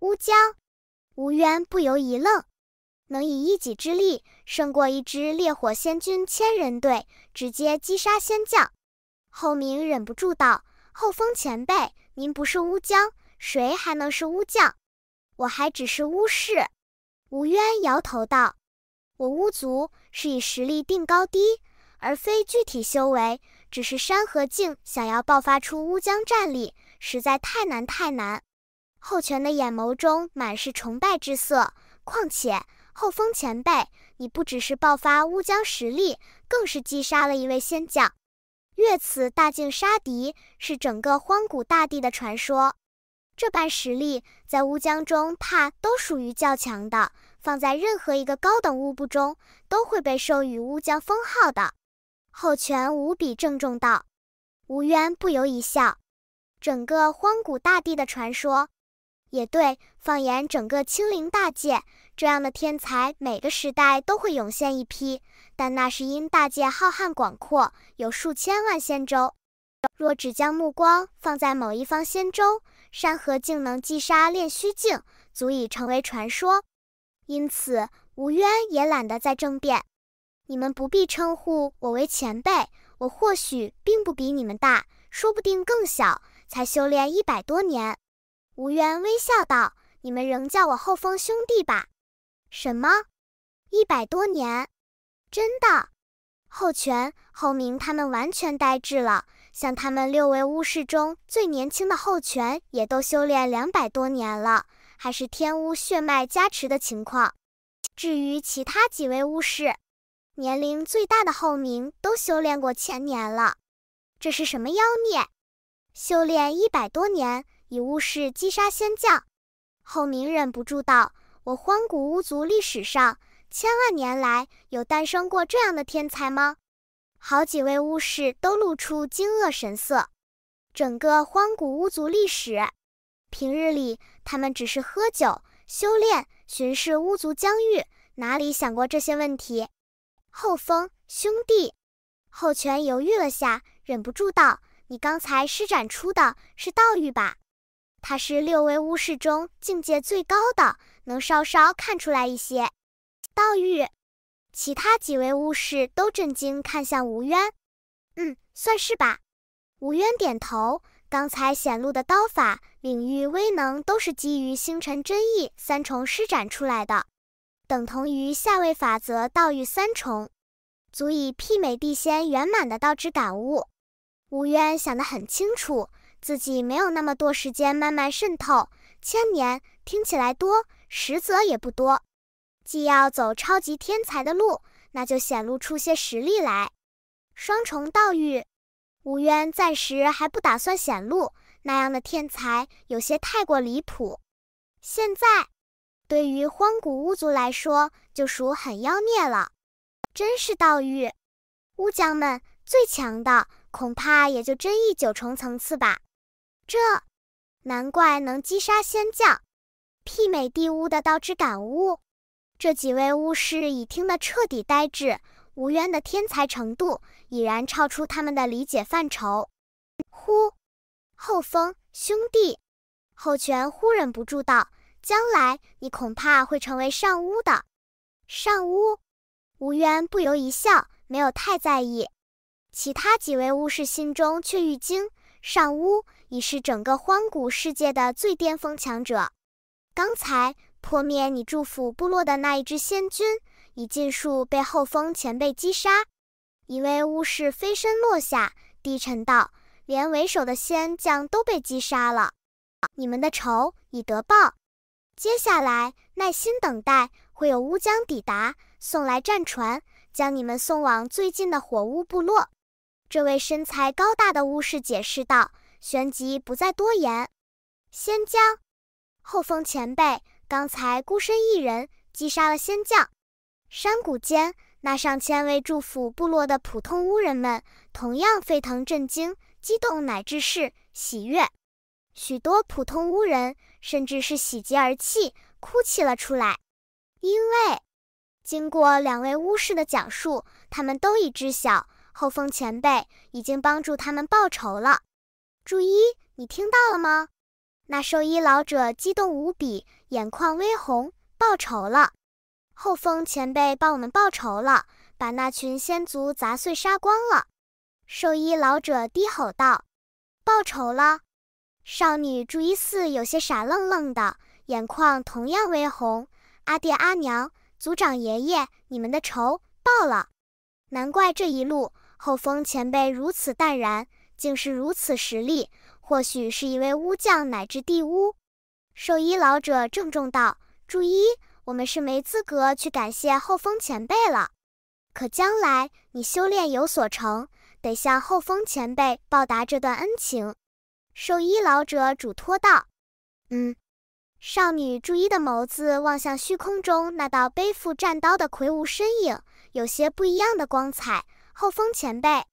乌江，吴渊不由一愣，能以一己之力胜过一支烈火仙军千人队，直接击杀仙将。后明忍不住道：“后峰前辈，您不是乌江，谁还能是乌将？我还只是乌氏。”吴渊摇头道：“我巫族是以实力定高低，而非具体修为。只是山河境想要爆发出乌江战力，实在太难，太难。”后泉的眼眸中满是崇拜之色。况且，后峰前辈，你不只是爆发乌江实力，更是击杀了一位仙将，越此大境杀敌，是整个荒古大地的传说。这般实力，在乌江中怕都属于较强的，放在任何一个高等乌部中，都会被授予乌江封号的。后泉无比郑重道。吴渊不由一笑，整个荒古大地的传说。也对，放眼整个青灵大界，这样的天才每个时代都会涌现一批，但那是因大界浩瀚广阔，有数千万仙州。若只将目光放在某一方仙州，山河竟能击杀炼虚境，足以成为传说。因此，吴渊也懒得再争辩。你们不必称呼我为前辈，我或许并不比你们大，说不定更小，才修炼一百多年。吴渊微笑道：“你们仍叫我后峰兄弟吧。”“什么？一百多年？真的？”后泉、后明他们完全呆滞了。像他们六位巫师中最年轻的后泉，也都修炼两百多年了，还是天巫血脉加持的情况。至于其他几位巫师，年龄最大的后明都修炼过千年了。这是什么妖孽？修炼一百多年？以巫士击杀仙将，后明忍不住道：“我荒古巫族历史上千万年来，有诞生过这样的天才吗？”好几位巫士都露出惊愕神色。整个荒古巫族历史，平日里他们只是喝酒、修炼、巡视巫族疆域，哪里想过这些问题？后风兄弟，后全犹豫了下，忍不住道：“你刚才施展出的是道域吧？”他是六位巫师中境界最高的，能稍稍看出来一些道玉，其他几位巫师都震惊看向吴渊。嗯，算是吧。吴渊点头。刚才显露的刀法领域威能都是基于星辰真意三重施展出来的，等同于下位法则道域三重，足以媲美地仙圆满的道之感悟。吴渊想得很清楚。自己没有那么多时间慢慢渗透，千年听起来多，实则也不多。既要走超级天才的路，那就显露出些实力来。双重道域，武渊暂时还不打算显露，那样的天才有些太过离谱。现在，对于荒古巫族来说，就属很妖孽了。真是道域，巫将们最强的恐怕也就真意九重层次吧。这难怪能击杀仙将，媲美地巫的道之感悟。这几位巫师已听得彻底呆滞。吴渊的天才程度已然超出他们的理解范畴。呼，后风兄弟，后泉忽忍不住道：“将来你恐怕会成为上巫的。”上巫，吴渊不由一笑，没有太在意。其他几位巫师心中却愈惊：上巫。已是整个荒古世界的最巅峰强者。刚才破灭你祝福部落的那一只仙君，已尽数被后风前辈击杀。一位巫师飞身落下，低沉道：“连为首的仙将都被击杀了，你们的仇已得报。接下来耐心等待，会有巫将抵达，送来战船，将你们送往最近的火巫部落。”这位身材高大的巫师解释道。旋即不再多言，仙将，后封前辈刚才孤身一人击杀了仙将。山谷间那上千位祝福部落的普通巫人们，同样沸腾、震惊、激动，乃至是喜悦。许多普通巫人甚至是喜极而泣，哭泣了出来。因为经过两位巫师的讲述，他们都已知晓后封前辈已经帮助他们报仇了。注一，你听到了吗？那兽医老者激动无比，眼眶微红，报仇了！后风前辈帮我们报仇了，把那群仙族砸碎杀光了！兽医老者低吼道：“报仇了！”少女朱一四有些傻愣愣的，眼眶同样微红。阿爹阿娘，族长爷爷，你们的仇报了！难怪这一路后风前辈如此淡然。竟是如此实力，或许是一位巫将乃至帝巫。兽医老者郑重道：“祝一，我们是没资格去感谢后风前辈了。可将来你修炼有所成，得向后风前辈报答这段恩情。”兽医老者嘱托道：“嗯。”少女注意的眸子望向虚空中那道背负战刀的魁梧身影，有些不一样的光彩。后风前辈，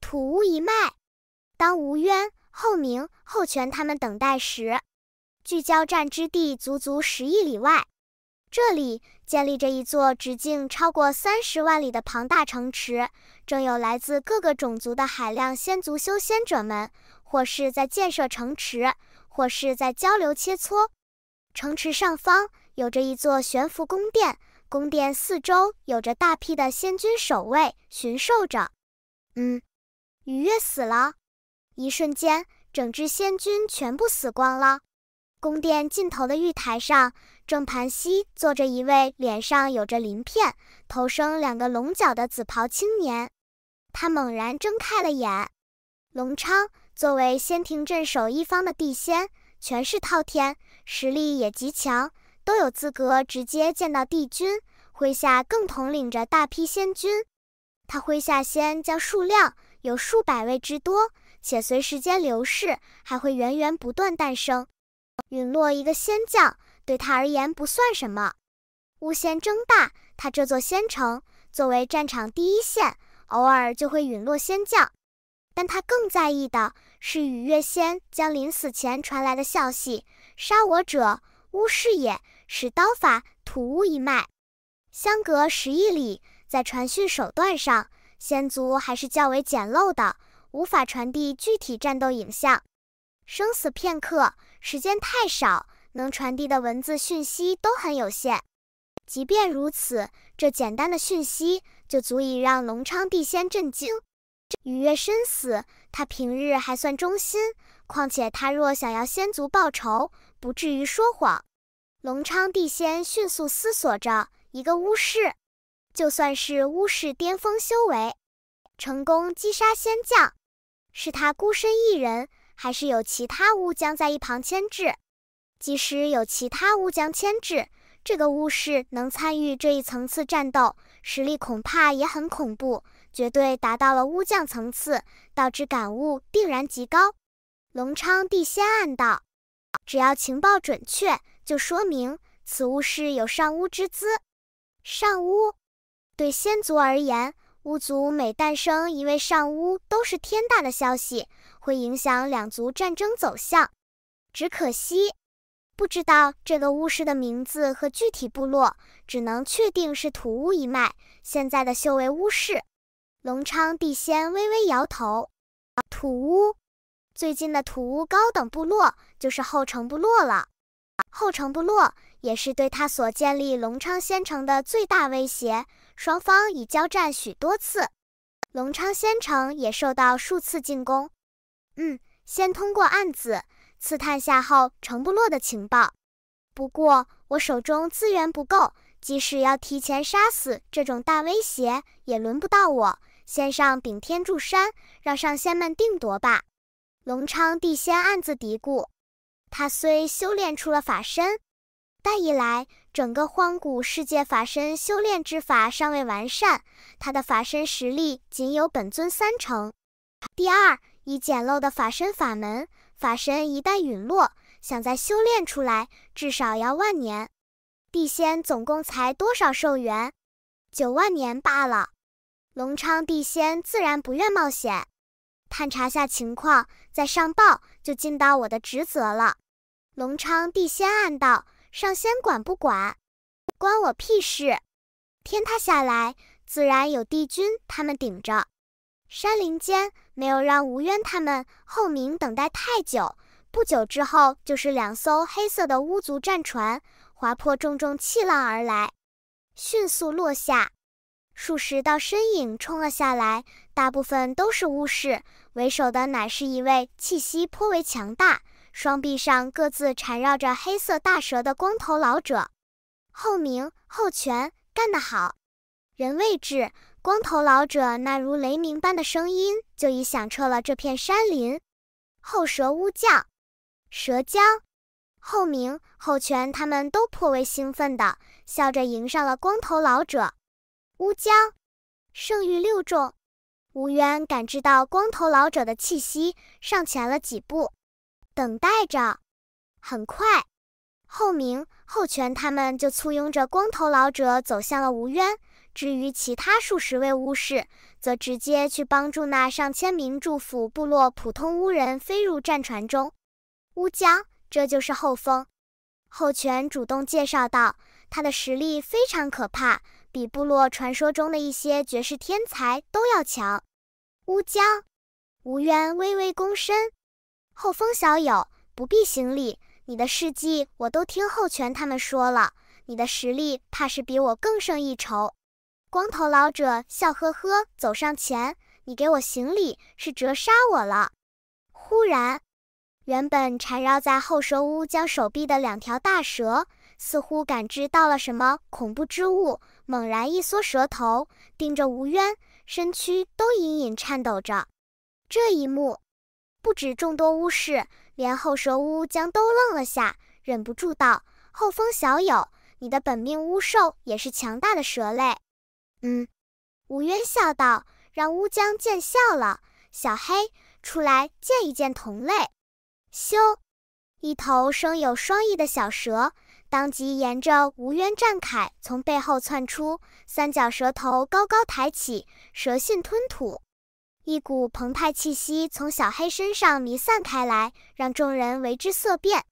土屋一脉。当吴渊、后明、后权他们等待时，距交战之地足足十亿里外，这里建立着一座直径超过三十万里的庞大城池，正有来自各个种族的海量仙族修仙者们，或是在建设城池，或是在交流切磋。城池上方有着一座悬浮宫殿，宫殿四周有着大批的仙君守卫巡狩着。嗯，雨月死了。一瞬间，整支仙军全部死光了。宫殿尽头的玉台上，正盘膝坐着一位脸上有着鳞片、头生两个龙角的紫袍青年。他猛然睁开了眼。龙昌作为仙庭镇守一方的地仙，权势滔天，实力也极强，都有资格直接见到帝君。麾下更统领着大批仙军，他麾下仙将数量有数百位之多。且随时间流逝，还会源源不断诞生。陨落一个仙将，对他而言不算什么。巫仙争霸，他这座仙城作为战场第一线，偶尔就会陨落仙将。但他更在意的是，雨月仙将临死前传来的消息：杀我者，巫师也。使刀法，土巫一脉。相隔十亿里，在传讯手段上，仙族还是较为简陋的。无法传递具体战斗影像，生死片刻，时间太少，能传递的文字讯息都很有限。即便如此，这简单的讯息就足以让隆昌帝仙震惊。雨月身死，他平日还算忠心，况且他若想要仙族报仇，不至于说谎。隆昌帝仙迅速思索着，一个巫师，就算是巫师巅峰修为，成功击杀仙将。是他孤身一人，还是有其他巫将在一旁牵制？即使有其他巫将牵制，这个巫师能参与这一层次战斗，实力恐怕也很恐怖，绝对达到了巫将层次，导致感悟定然极高。龙昌帝仙暗道：“只要情报准确，就说明此巫师有上巫之资。上巫，对仙族而言。”巫族每诞生一位上巫，都是天大的消息，会影响两族战争走向。只可惜，不知道这个巫师的名字和具体部落，只能确定是土巫一脉。现在的修为，巫师隆昌地仙微微摇头。土巫，最近的土巫高等部落就是后城部落了。后城部落也是对他所建立隆昌仙城的最大威胁。双方已交战许多次，隆昌仙城也受到数次进攻。嗯，先通过暗子刺探下后城部落的情报。不过我手中资源不够，即使要提前杀死这种大威胁，也轮不到我。先上顶天柱山，让上仙们定夺吧。隆昌地仙暗自嘀咕：他虽修炼出了法身，但一来……整个荒古世界法身修炼之法尚未完善，他的法身实力仅有本尊三成。第二，以简陋的法身法门，法身一旦陨落，想再修炼出来，至少要万年。地仙总共才多少寿元？九万年罢了。隆昌地仙自然不愿冒险，探查下情况，再上报，就尽到我的职责了。隆昌地仙暗道。上仙管不管，关我屁事！天塌下来，自然有帝君他们顶着。山林间没有让吴渊他们后明等待太久，不久之后就是两艘黑色的巫族战船划破重重气浪而来，迅速落下，数十道身影冲了下来，大部分都是巫士，为首的乃是一位气息颇为强大。双臂上各自缠绕着黑色大蛇的光头老者，后明后全，干得好，人未至，光头老者那如雷鸣般的声音就已响彻了这片山林。后蛇乌将，蛇将，后明后全，他们都颇为兴奋地笑着迎上了光头老者。乌江，圣域六众，吴渊感知到光头老者的气息，上前了几步。等待着，很快，后明、后全他们就簇拥着光头老者走向了吴渊。至于其他数十位巫师，则直接去帮助那上千名祝福部落普通巫人飞入战船中。乌江，这就是后风，后全主动介绍道：“他的实力非常可怕，比部落传说中的一些绝世天才都要强。”乌江，吴渊微微躬身。后峰小友，不必行礼。你的事迹我都听后泉他们说了，你的实力怕是比我更胜一筹。光头老者笑呵呵走上前，你给我行礼是折杀我了。忽然，原本缠绕在后蛇屋将手臂的两条大蛇，似乎感知到了什么恐怖之物，猛然一缩蛇头，盯着吴渊，身躯都隐隐颤抖着。这一幕。不止众多巫士，连后蛇巫江都愣了下，忍不住道：“后风小友，你的本命巫兽也是强大的蛇类。”“嗯。”吴渊笑道，“让巫江见笑了。”小黑出来见一见同类。咻！一头生有双翼的小蛇，当即沿着吴渊战铠从背后窜出，三角蛇头高高抬起，蛇信吞吐。一股澎湃气息从小黑身上弥散开来，让众人为之色变。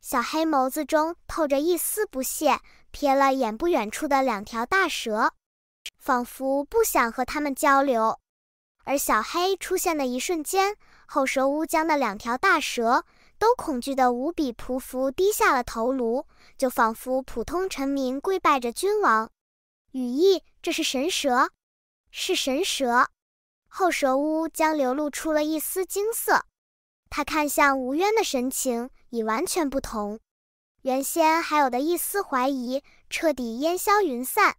小黑眸子中透着一丝不屑，瞥了眼不远处的两条大蛇，仿佛不想和他们交流。而小黑出现的一瞬间，后蛇乌江的两条大蛇都恐惧的无比匍匐，低下了头颅，就仿佛普通臣民跪拜着君王。羽翼，这是神蛇，是神蛇。后蛇巫将流露出了一丝惊色，他看向吴渊的神情已完全不同，原先还有的一丝怀疑彻底烟消云散。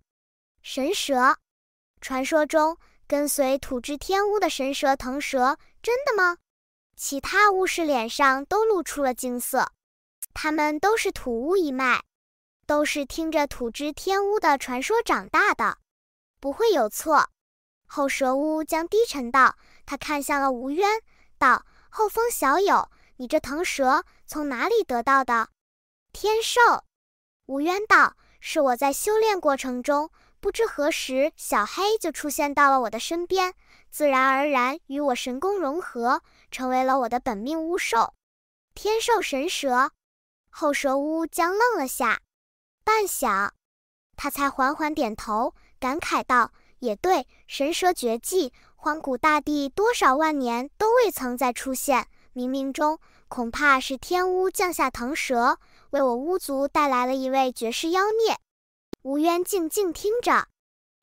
神蛇，传说中跟随土之天巫的神蛇腾蛇，真的吗？其他巫师脸上都露出了惊色，他们都是土巫一脉，都是听着土之天巫的传说长大的，不会有错。后蛇乌将低沉道：“他看向了吴渊，道：‘后峰小友，你这腾蛇从哪里得到的？’天兽。”吴渊道：“是我在修炼过程中，不知何时，小黑就出现到了我的身边，自然而然与我神功融合，成为了我的本命巫兽，天兽神蛇。”后蛇乌将愣了下，半晌，他才缓缓点头，感慨道。也对，神蛇绝技，荒古大地多少万年都未曾再出现，冥冥中恐怕是天巫降下腾蛇，为我巫族带来了一位绝世妖孽。吴渊静静听着，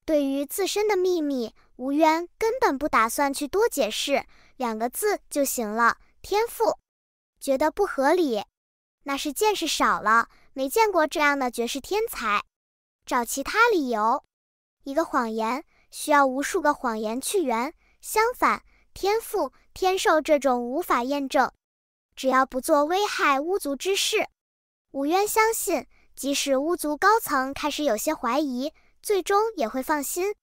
对于自身的秘密，吴渊根本不打算去多解释，两个字就行了：天赋。觉得不合理，那是见识少了，没见过这样的绝世天才，找其他理由，一个谎言。需要无数个谎言去圆。相反，天赋天授这种无法验证，只要不做危害巫族之事，吴渊相信，即使巫族高层开始有些怀疑，最终也会放心。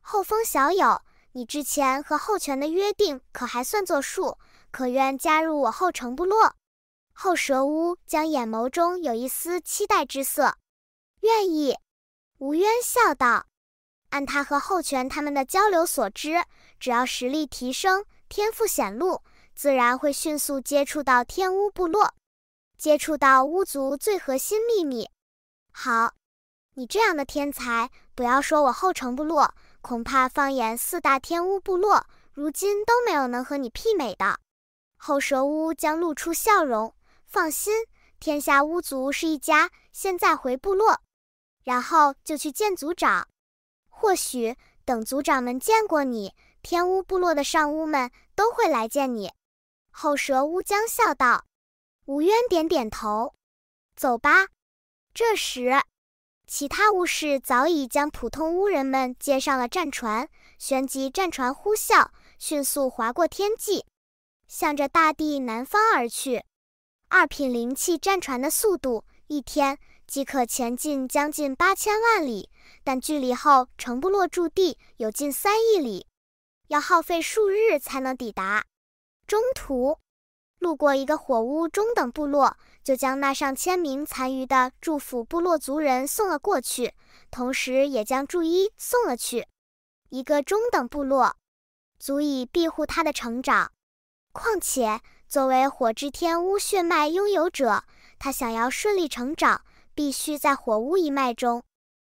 后风小友，你之前和后权的约定可还算作数？可愿加入我后城部落？后蛇巫将眼眸中有一丝期待之色。愿意。吴渊笑道。按他和后泉他们的交流所知，只要实力提升，天赋显露，自然会迅速接触到天巫部落，接触到巫族最核心秘密。好，你这样的天才，不要说我后城部落，恐怕放眼四大天巫部落，如今都没有能和你媲美的。后蛇巫将露出笑容，放心，天下巫族是一家。现在回部落，然后就去见族长。或许等族长们见过你，天巫部落的上巫们都会来见你。”后蛇巫将笑道。吴渊点点头：“走吧。”这时，其他巫士早已将普通巫人们接上了战船，旋即战船呼啸，迅速划过天际，向着大地南方而去。二品灵气战船的速度，一天即可前进将近八千万里。但距离后城部落驻地有近三亿里，要耗费数日才能抵达。中途路过一个火屋中等部落，就将那上千名残余的驻府部落族人送了过去，同时也将祝一送了去。一个中等部落，足以庇护他的成长。况且作为火之天巫血脉拥有者，他想要顺利成长，必须在火屋一脉中。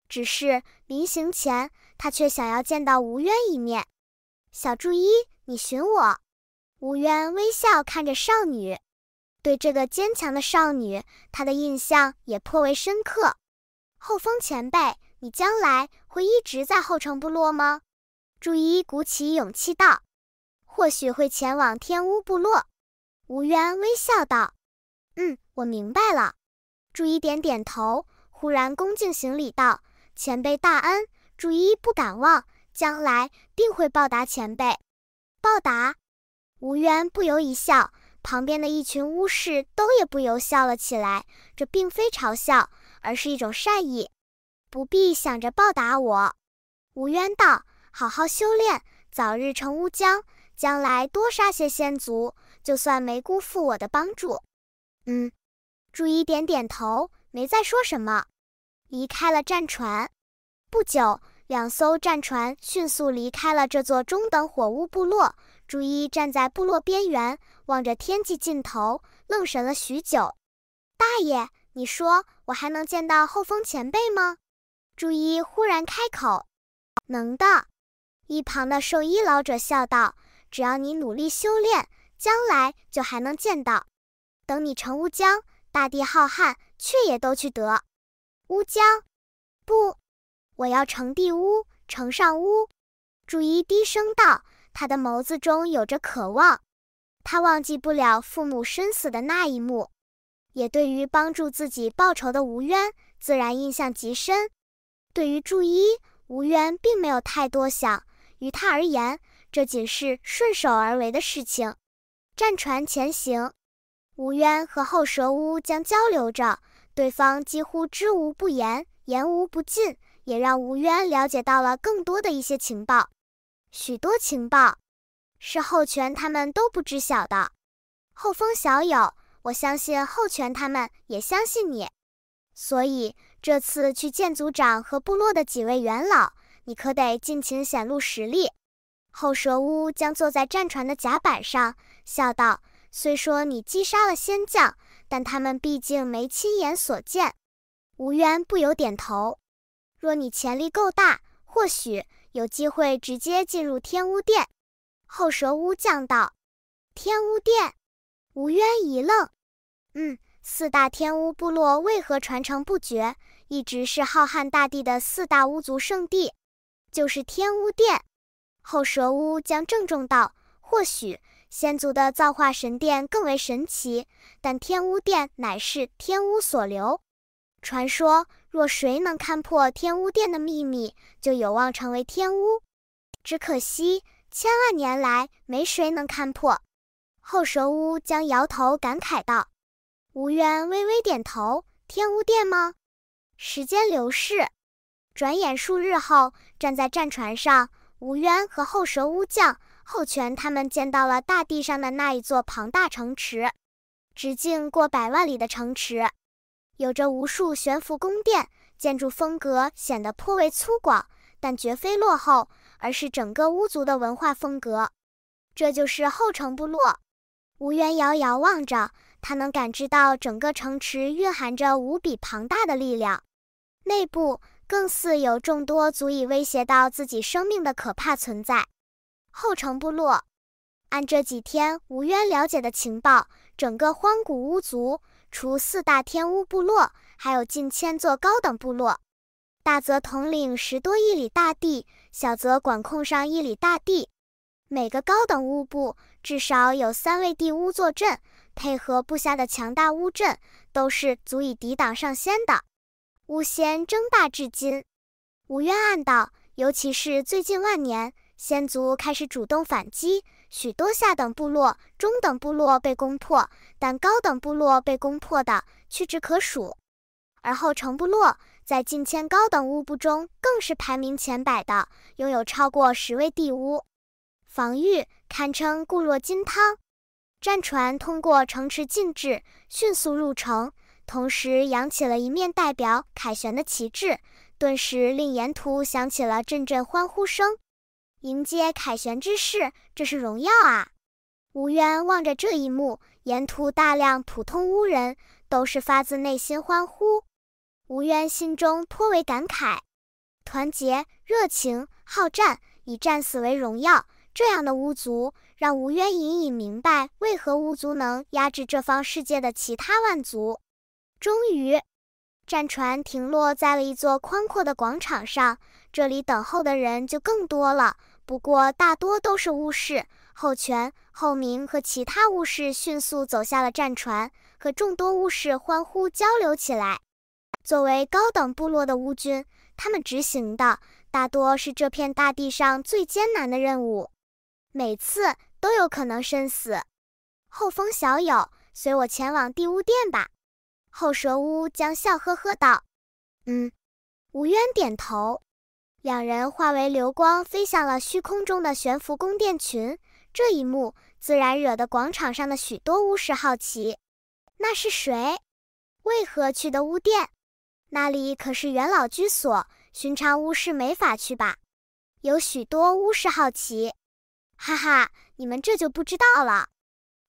只是临行前，他却想要见到吴渊一面。小祝一，你寻我？吴渊微笑看着少女，对这个坚强的少女，他的印象也颇为深刻。后风前辈，你将来会一直在后城部落吗？祝一鼓起勇气道：“或许会前往天乌部落。”吴渊微笑道：“嗯，我明白了。”注一点点头，忽然恭敬行礼道。前辈大恩，祝一不敢忘，将来定会报答前辈。报答，吴渊不由一笑，旁边的一群巫士都也不由笑了起来。这并非嘲笑，而是一种善意。不必想着报答我，吴渊道。好好修炼，早日成乌江，将来多杀些仙族，就算没辜负我的帮助。嗯，祝一点点头，没再说什么。离开了战船，不久，两艘战船迅速离开了这座中等火屋部落。朱一站在部落边缘，望着天际尽头，愣神了许久。大爷，你说我还能见到后峰前辈吗？朱一忽然开口：“能的。”一旁的兽医老者笑道：“只要你努力修炼，将来就还能见到。等你成乌江，大地浩瀚，却也都去得。”乌江，不，我要乘地乌，乘上乌。祝衣低声道，他的眸子中有着渴望，他忘记不了父母生死的那一幕，也对于帮助自己报仇的吴渊自然印象极深。对于祝一，吴渊并没有太多想，于他而言，这仅是顺手而为的事情。战船前行，吴渊和后蛇乌将交流着。对方几乎知无不言，言无不尽，也让吴渊了解到了更多的一些情报，许多情报是后泉他们都不知晓的。后封小友，我相信后泉他们也相信你，所以这次去见族长和部落的几位元老，你可得尽情显露实力。后蛇屋将坐在战船的甲板上，笑道：“虽说你击杀了仙将。”但他们毕竟没亲眼所见。吴渊不由点头。若你潜力够大，或许有机会直接进入天巫殿。后蛇巫将道。天巫殿？吴渊一愣。嗯，四大天巫部落为何传承不绝，一直是浩瀚大地的四大巫族圣地，就是天巫殿。后蛇巫将郑重道：或许。仙族的造化神殿更为神奇，但天巫殿乃是天巫所留。传说，若谁能看破天巫殿的秘密，就有望成为天巫。只可惜，千万年来没谁能看破。后蛇巫将摇头感慨道：“吴渊微微点头，天巫殿吗？”时间流逝，转眼数日后，站在战船上，吴渊和后蛇巫将。后泉他们见到了大地上的那一座庞大城池，直径过百万里的城池，有着无数悬浮宫殿，建筑风格显得颇为粗犷，但绝非落后，而是整个巫族的文化风格。这就是后城部落。吴元遥遥望着，他能感知到整个城池蕴含着无比庞大的力量，内部更似有众多足以威胁到自己生命的可怕存在。后城部落，按这几天吴渊了解的情报，整个荒古巫族除四大天巫部落，还有近千座高等部落。大则统领十多亿里大地，小则管控上亿里大地。每个高等巫部至少有三位地巫坐镇，配合部下的强大巫阵，都是足以抵挡上仙的巫仙争霸至今。吴渊暗道，尤其是最近万年。仙族开始主动反击，许多下等部落、中等部落被攻破，但高等部落被攻破的屈指可数。而后城部落在近千高等巫部中更是排名前百的，拥有超过十位帝巫，防御堪称固若金汤。战船通过城池禁制，迅速入城，同时扬起了一面代表凯旋的旗帜，顿时令沿途响起了阵阵欢呼声。迎接凯旋之士，这是荣耀啊！吴渊望着这一幕，沿途大量普通巫人都是发自内心欢呼。吴渊心中颇为感慨：团结、热情、好战，以战死为荣耀，这样的巫族让吴渊隐隐明白为何巫族能压制这方世界的其他万族。终于，战船停落在了一座宽阔的广场上，这里等候的人就更多了。不过，大多都是巫师。后全、后明和其他巫师迅速走下了战船，和众多巫师欢呼交流起来。作为高等部落的巫军，他们执行的大多是这片大地上最艰难的任务，每次都有可能身死。后风小友，随我前往地巫殿吧。后蛇巫将笑呵呵道：“嗯。”吴渊点头。两人化为流光，飞向了虚空中的悬浮宫殿群。这一幕自然惹得广场上的许多巫师好奇：那是谁？为何去的巫殿？那里可是元老居所，寻常巫师没法去吧？有许多巫师好奇。哈哈，你们这就不知道了。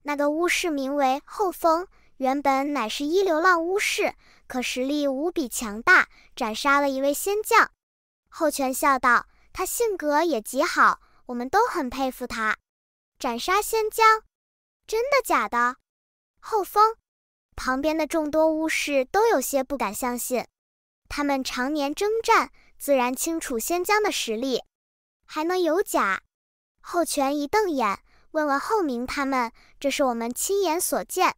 那个巫师名为后风，原本乃是一流浪巫师，可实力无比强大，斩杀了一位仙将。后泉笑道：“他性格也极好，我们都很佩服他。斩杀仙将，真的假的？”后风旁边的众多巫士都有些不敢相信。他们常年征战，自然清楚仙将的实力，还能有假？后泉一瞪眼，问问后明他们：“这是我们亲眼所见。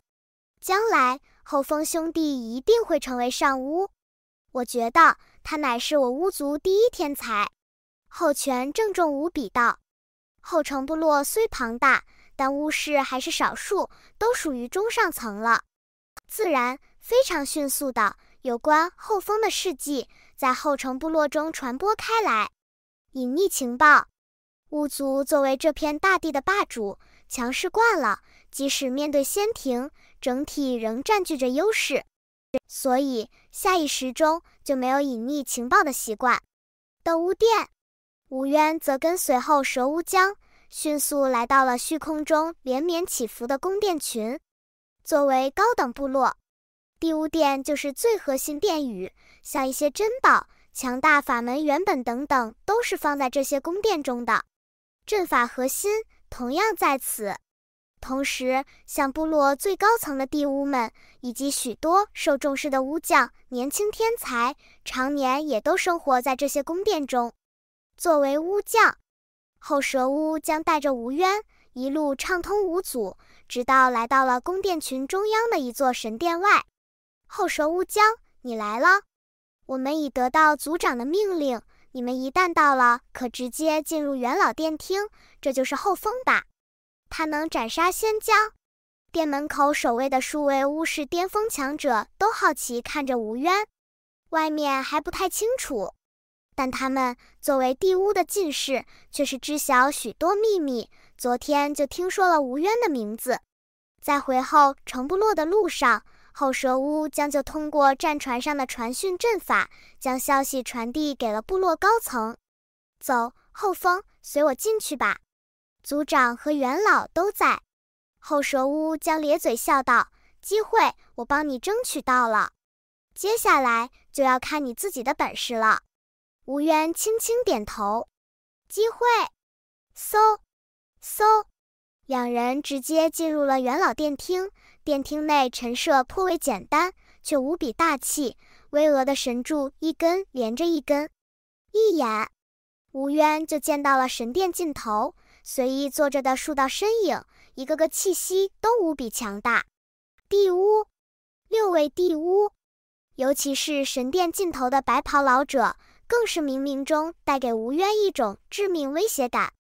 将来后风兄弟一定会成为上巫，我觉得。”他乃是我巫族第一天才，后权郑重无比道：“后城部落虽庞大，但巫师还是少数，都属于中上层了。自然非常迅速的，有关后风的事迹在后城部落中传播开来。隐匿情报，巫族作为这片大地的霸主，强势惯了，即使面对仙庭，整体仍占据着优势。”所以，下意识中就没有隐匿情报的习惯。斗巫殿，武渊则跟随后蛇乌江，迅速来到了虚空中连绵起伏的宫殿群。作为高等部落，第五殿就是最核心殿宇，像一些珍宝、强大法门、原本等等，都是放在这些宫殿中的。阵法核心同样在此。同时，像部落最高层的地巫们，以及许多受重视的巫将、年轻天才，常年也都生活在这些宫殿中。作为巫将，后蛇巫将带着吴渊一路畅通无阻，直到来到了宫殿群中央的一座神殿外。后蛇巫将，你来了！我们已得到族长的命令，你们一旦到了，可直接进入元老殿厅。这就是后峰吧。他能斩杀仙将，店门口守卫的数位巫师巅峰强者都好奇看着吴渊。外面还不太清楚，但他们作为地巫的近侍，却是知晓许多秘密。昨天就听说了吴渊的名字，在回后城部落的路上，后蛇巫将就通过战船上的传讯阵法，将消息传递给了部落高层。走，后风，随我进去吧。族长和元老都在，后蛇乌将咧嘴笑道：“机会我帮你争取到了，接下来就要看你自己的本事了。”吴渊轻轻点头。机会，嗖，嗖，两人直接进入了元老殿厅。殿厅内陈设颇为简单，却无比大气。巍峨的神柱一根连着一根，一眼，吴渊就见到了神殿尽头。随意坐着的数道身影，一个个气息都无比强大。帝屋，六位帝屋，尤其是神殿尽头的白袍老者，更是冥冥中带给吴渊一种致命威胁感。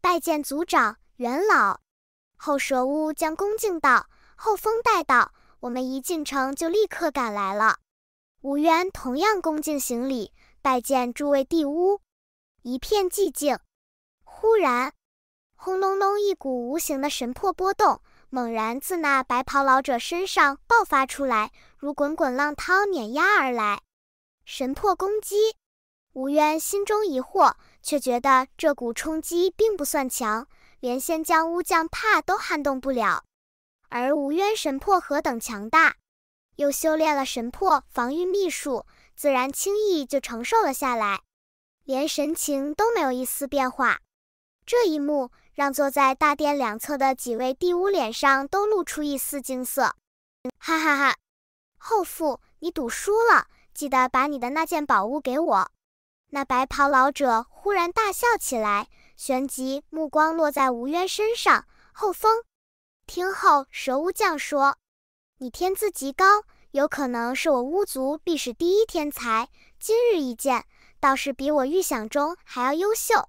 拜见族长元老，后蛇巫将恭敬道：“后风带到，我们一进城就立刻赶来了。”吴渊同样恭敬行礼，拜见诸位帝巫。一片寂静，忽然。轰隆隆！一股无形的神魄波动猛然自那白袍老者身上爆发出来，如滚滚浪涛碾压而来。神魄攻击，吴渊心中疑惑，却觉得这股冲击并不算强，连仙将乌将怕都撼动不了。而吴渊神魄何等强大，又修炼了神魄防御秘术，自然轻易就承受了下来，连神情都没有一丝变化。这一幕。让坐在大殿两侧的几位帝巫脸上都露出一丝惊色。哈哈哈，后父，你赌输了，记得把你的那件宝物给我。那白袍老者忽然大笑起来，旋即目光落在吴渊身上。后风听后，蛇巫将说：“你天资极高，有可能是我巫族历史第一天才。今日一见，倒是比我预想中还要优秀。”